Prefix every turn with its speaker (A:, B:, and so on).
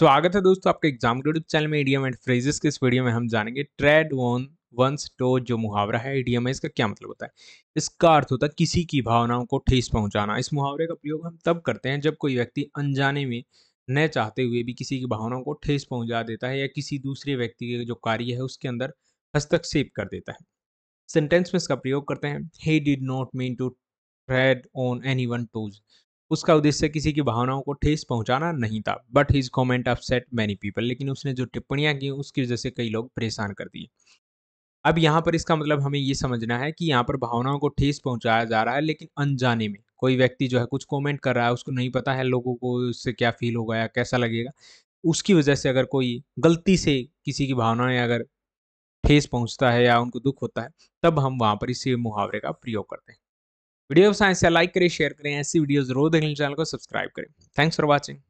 A: तो आगे था दोस्तों आपके एग्जाम यूट्यूब चैनल में ईडीएम एंड फ्रेजेस के इस वीडियो में हम जानेंगे ट्रेड ऑन वंस टो जो मुहावरा है ईडीएम इसका क्या मतलब होता है इसका अर्थ होता है किसी की भावनाओं को ठेस पहुंचाना इस मुहावरे का प्रयोग हम तब करते हैं जब कोई व्यक्ति अनजाने में न चाहते हुए भी किसी की भावनाओं को ठेस पहुँचा देता है या किसी दूसरे व्यक्ति के जो कार्य है उसके अंदर हस्तक्षेप कर देता है सेंटेंस में इसका प्रयोग करते हैं he did not mean to tread on anyone toes उसका उद्देश्य किसी की भावनाओं को ठेस पहुंचाना नहीं था but his comment upset many people लेकिन उसने जो टिप्पणियाँ की उसकी वजह से कई लोग परेशान कर दिए अब यहाँ पर इसका मतलब हमें ये समझना है कि यहाँ पर भावनाओं को ठेस पहुँचाया जा रहा है लेकिन अनजाने में कोई व्यक्ति जो है कुछ कॉमेंट कर रहा है उसको नहीं पता है लोगों को उससे क्या फील होगा या कैसा लगेगा उसकी वजह से अगर कोई गलती से किसी की भावनाएं अगर ठेस पहुंचता है या उनको दुख होता है तब हम वहाँ पर इसी मुहावरे का प्रयोग करते हैं वीडियो साइंस से लाइक करें शेयर करें ऐसी वीडियो जरूर देखने चैनल को सब्सक्राइब करें थैंक्स फॉर वॉचिंग